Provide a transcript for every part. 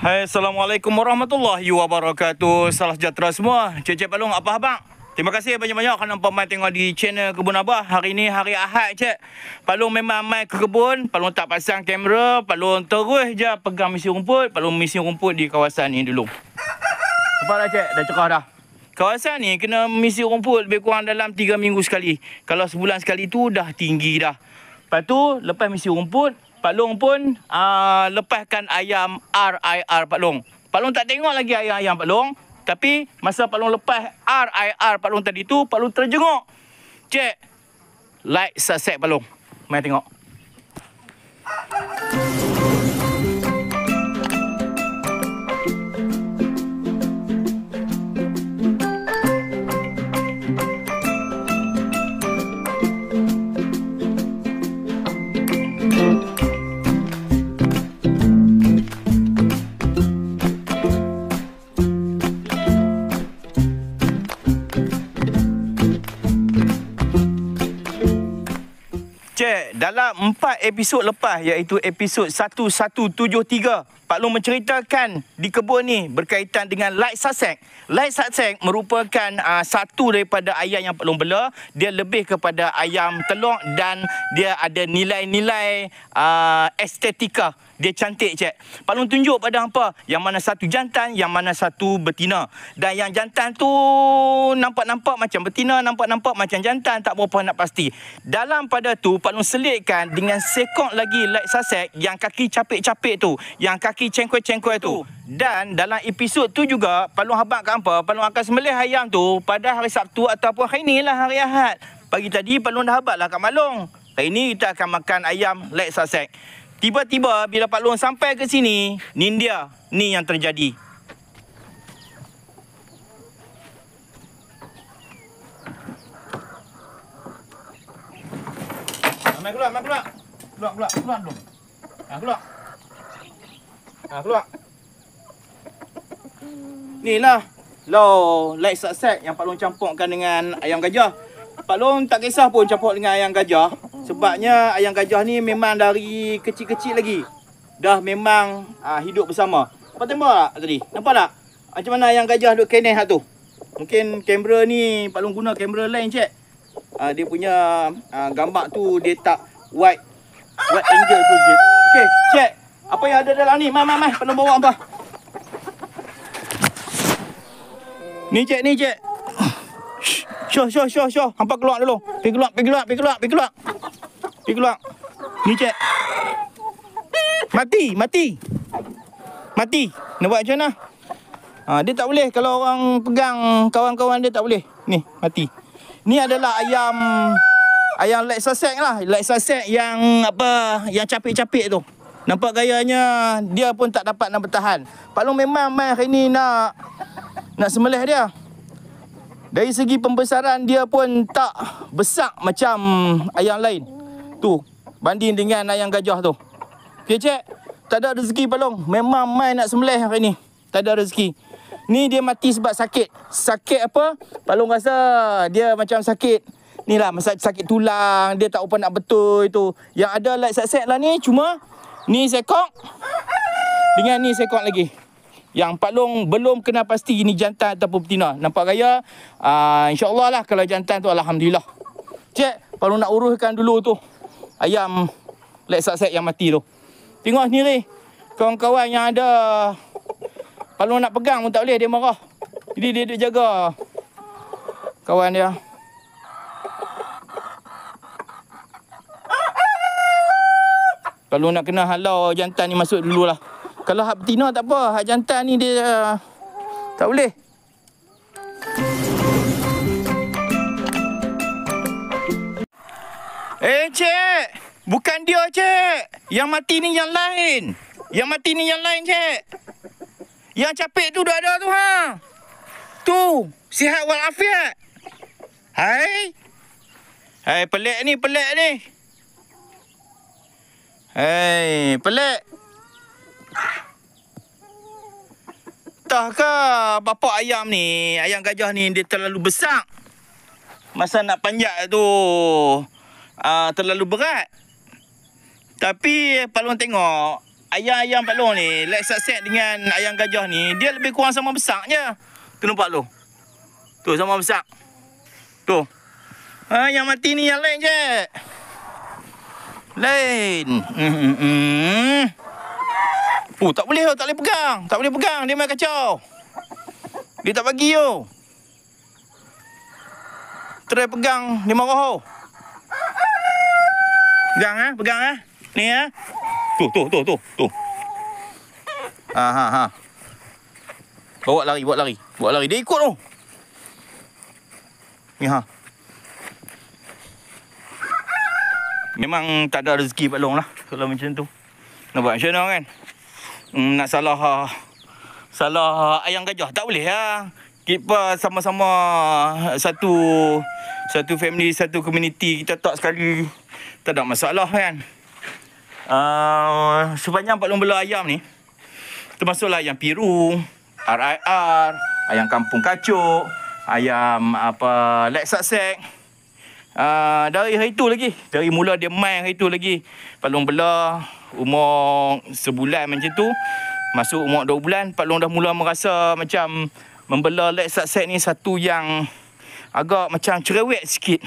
Hai, Assalamualaikum warahmatullahi wabarakatuh. Salam sejahtera semua. Cik Cik Palung, apa khabar? Terima kasih banyak-banyak kerana pemain tengok di channel Kebun Abah. Hari ini hari Ahad, Cik. Palung memang main ke kebun. Palung tak pasang kamera. Palung terus je pegang misi rumput. Palung misi rumput di kawasan ini dulu. Apa dah, Cik? Dah cerah dah. Kawasan ni kena misi rumput lebih kurang dalam 3 minggu sekali. Kalau sebulan sekali tu, dah tinggi dah. Lepas tu, lepas misi rumput, Pak Long pun uh, lepaskan ayam RIR Pak Long. Pak Long tak tengok lagi ayam-ayam Pak Long. Tapi masa Pak Long lepas RIR Pak Long tadi tu, Pak Long terjenguk. Cek. Like, subscribe Pak Long. Mari tengok. dalam empat episod lepas iaitu episod 1173 Pak Long menceritakan di kebun ni berkaitan dengan Light Sussex. Light Sussex merupakan uh, satu daripada ayam yang Pak Long bela. Dia lebih kepada ayam telur dan dia ada nilai-nilai uh, estetika. Dia cantik, Cik. Pak Long tunjuk pada apa? yang mana satu jantan, yang mana satu betina. Dan yang jantan tu nampak-nampak macam betina, nampak-nampak macam jantan. Tak berapa nak pasti. Dalam pada tu, Pak Long selir dibabitkan dengan sekok lagi light sasek yang kaki capik-capik tu. Yang kaki cengkoi-cengkoi tu. Dan dalam episod tu juga, Palung Habak Kampar, Palung akan sembelih ayam tu pada hari Sabtu ataupun hari ni lah hari Ahad. Pagi tadi, Palung dah habat lah kat Malung. Hari ni kita akan makan ayam light sasek. Tiba-tiba bila Pak Long sampai ke sini, ni dia, ni yang terjadi. main keluar, main keluar. Keluar, keluar, keluar dulu. Ah, keluar. Ha, keluar. Ni lah. Law, like subset yang Pak Long campurkan dengan ayam gajah. Pak Long tak kisah pun campur dengan ayam gajah. Sebabnya ayam gajah ni memang dari kecil-kecil lagi. Dah memang ha, hidup bersama. Apa tembak tadi? Nampak tak? Macam mana ayam gajah duduk keneh lah tu? Mungkin kamera ni Pak Long guna kamera lain cek uh, dia punya uh, gambar tu dia tak wide wide angel tu je. Okey, check. Apa yang ada dalam ni? Mai mai mai, penuh bawa apa? Ni cek ni cek. Syoh syoh syoh syoh. Hampa keluar dulu. Pergi keluar, pergi keluar, pergi keluar, pergi keluar. Pergi keluar. Ni cek. Mati, mati. Mati. Nak buat macam mana? Ha, dia tak boleh kalau orang pegang kawan-kawan dia tak boleh. Ni, mati. Ni adalah ayam ayam Lex Sussex lah. Lex Sussex yang apa yang capik-capik tu. Nampak gayanya dia pun tak dapat nak bertahan. Pak Long memang main hari ni nak nak semelih dia. Dari segi pembesaran dia pun tak besar macam ayam lain. Tu banding dengan ayam gajah tu. Okey cik, tak ada rezeki Pak Long. Memang main nak semelih hari ni. Tak ada rezeki. Ni dia mati sebab sakit. Sakit apa? Pak Long rasa dia macam sakit. Ni lah masa sakit tulang. Dia tak open nak betul itu. Yang ada light set-set lah ni. Cuma ni sekok. Dengan ni sekok lagi. Yang Pak Long belum kena pasti ini jantan ataupun betina. Nampak gaya. Uh, ah, InsyaAllah lah kalau jantan tu Alhamdulillah. Cik, Pak Long nak uruskan dulu tu. Ayam light set-set yang mati tu. Tengok sendiri. Kawan-kawan yang ada kalau nak pegang pun tak boleh, dia marah. Jadi dia duduk jaga kawan dia. Kalau nak kena halau jantan ni masuk dulu lah. Kalau hak betina tak apa, hak jantan ni dia uh, tak boleh. Eh, Cik! Bukan dia, Cik! Yang mati ni yang lain! Yang mati ni yang lain, Cik! Yang capek tu dah ada tu ha. Tu, sihat afiat. Hai. Hai, pelik ni, pelik ni. Hai, pelik. ke bapa ayam ni, ayam gajah ni dia terlalu besar. Masa nak panjat tu uh, terlalu berat. Tapi kalau tengok ayam-ayam Pak Long ni, like set dengan ayam gajah ni, dia lebih kurang sama besar je. Tu nampak tu. Tu sama besar. Tu. ayam ah, mati ni yang lain je. Lain. Hmm. Hmm. Oh, tak boleh tak boleh pegang. Tak boleh pegang, dia main kacau. Dia tak bagi yo. Try pegang, dia marah. Pegang eh, pegang eh. Ni eh. Tu, tu, tu, tu, tu. Ha, ha, ha. Bawa lari, bawa lari. Bawa lari. Dia ikut tu. Ni ha. Memang tak ada rezeki Pak Long lah. Kalau macam tu. Nampak macam mana kan? Hmm, nak salah... Salah ayam gajah. Tak boleh lah. Kita sama-sama satu... Satu family, satu community. Kita tak sekali. Tak ada masalah kan? Ah, sepanjang 40 ayam ni termasuklah ayam piru, RIR, ayam kampung kacuk, ayam apa leksaksek. Uh, dari hari itu lagi Dari mula dia main hari itu lagi Palung bela Umur sebulan macam tu Masuk umur dua bulan Palung dah mula merasa macam Membela leg set ni satu yang Agak macam cerewet sikit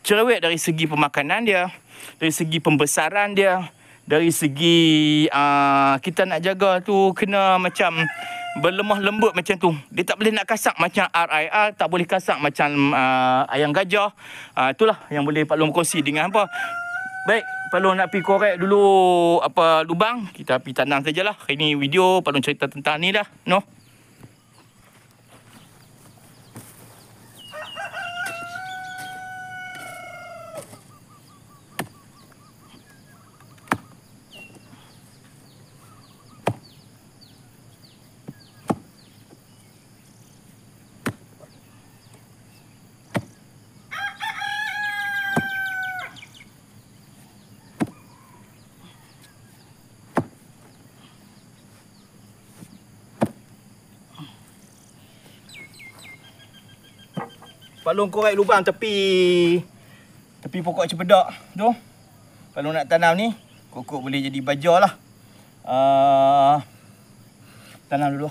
Cerewet dari segi pemakanan dia Dari segi pembesaran dia dari segi uh, kita nak jaga tu kena macam berlemah lembut macam tu. Dia tak boleh nak kasak macam RIR, tak boleh kasak macam uh, ayam gajah. Uh, itulah yang boleh Pak Long kongsi dengan apa. Baik, Pak Long nak pergi korek dulu apa lubang. Kita pergi tanam sajalah. Hari ni video Pak Long cerita tentang ni dah. Noh. Pak Long korek lubang tepi tepi pokok cempedak tu. Kalau nak tanam ni, kokok boleh jadi bajalah. Uh, ah, tanam dulu.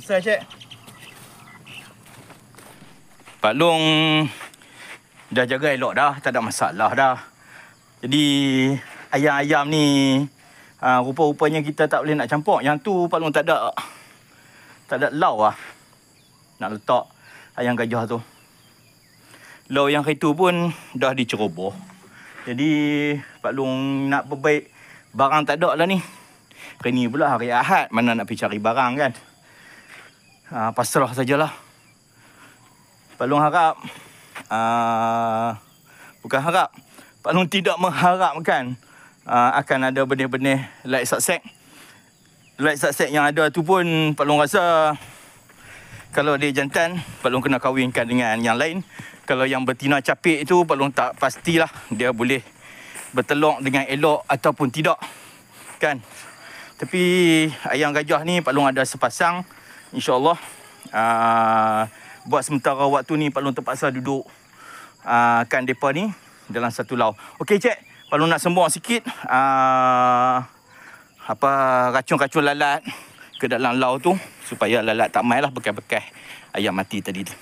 Besar, cek Pak Long dah jaga elok dah. Tak ada masalah dah. Jadi, ayam-ayam ni uh, rupa-rupanya kita tak boleh nak campur. Yang tu Pak Long tak ada tak ada lau lah nak letak ayam gajah tu. Lau yang itu pun dah diceroboh. Jadi, Pak Long nak berbaik barang tak ada lah ni. Hari ni pula hari Ahad mana nak pergi cari barang kan. Ha, pasrah sajalah. Pak Long harap... Uh, bukan harap. Pak Long tidak mengharapkan... Uh, akan ada benih-benih light success. Light success yang ada tu pun Pak Long rasa... Kalau dia jantan, Pak Long kena kahwinkan dengan yang lain. Kalau yang betina capik itu, Pak Long tak pastilah dia boleh bertelok dengan elok ataupun tidak. Kan? Tapi ayam gajah ni Pak Long ada sepasang insyaallah uh, buat sementara waktu ni Pak Long terpaksa duduk uh, kan depa ni dalam satu lau. Okey cik, Pak Long nak sembuh sikit uh, apa racun-racun lalat ke dalam lau tu supaya lalat tak main lah bekas-bekas ayam mati tadi tu.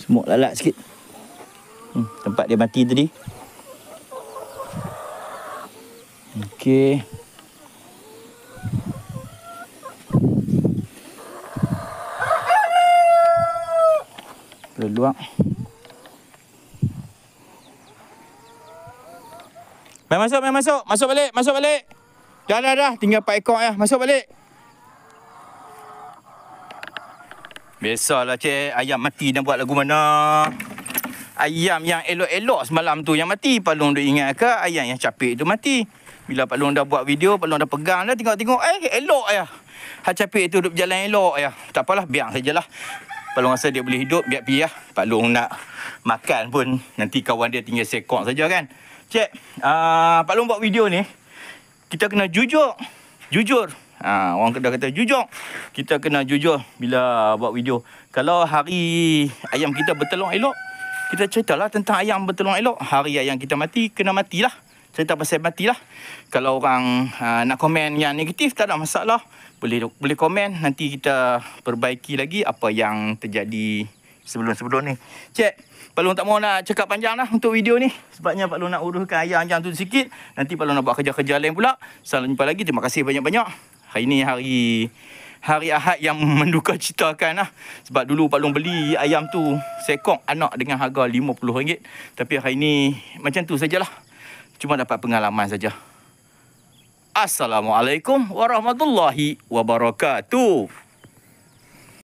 Semok lalat sikit. Hmm, tempat dia mati tadi. que Berdua. Mai masuk, mai masuk. Masuk balik, masuk balik. Dah, dah, dah. Tinggal 4 ekor ya. Masuk balik. Biasalah, Cik. Ayam mati dah buat lagu mana. Ayam yang elok-elok semalam tu yang mati. Palung tu ingat ke ayam yang capek tu mati. Bila Pak Long dah buat video, Pak Long dah pegang dah tengok-tengok. Eh, elok ayah. Hak capik tu duduk berjalan elok ayah. Tak apalah, biar sajalah. Pak Long rasa dia boleh hidup, biar pergi lah. Pak Long nak makan pun nanti kawan dia tinggal sekong saja kan. Cik, uh, Pak Long buat video ni. Kita kena jujur. Jujur. Ah, ha, orang kedai kata jujur. Kita kena jujur bila buat video. Kalau hari ayam kita bertelur elok, kita ceritalah tentang ayam bertelur elok. Hari ayam kita mati, kena matilah cerita pasal mati lah. Kalau orang uh, nak komen yang negatif, tak ada masalah. Boleh boleh komen, nanti kita perbaiki lagi apa yang terjadi sebelum-sebelum ni. Cik, Pak Long tak mahu nak cakap panjang lah untuk video ni. Sebabnya Pak Long nak uruskan ayam macam tu sikit. Nanti Pak Long nak buat kerja-kerja lain pula. Salam jumpa lagi. Terima kasih banyak-banyak. Hari ni hari hari Ahad yang menduka citakan lah. Sebab dulu Pak Long beli ayam tu sekong anak dengan harga RM50. Tapi hari ni macam tu sajalah cuma dapat pengalaman saja. Assalamualaikum warahmatullahi wabarakatuh.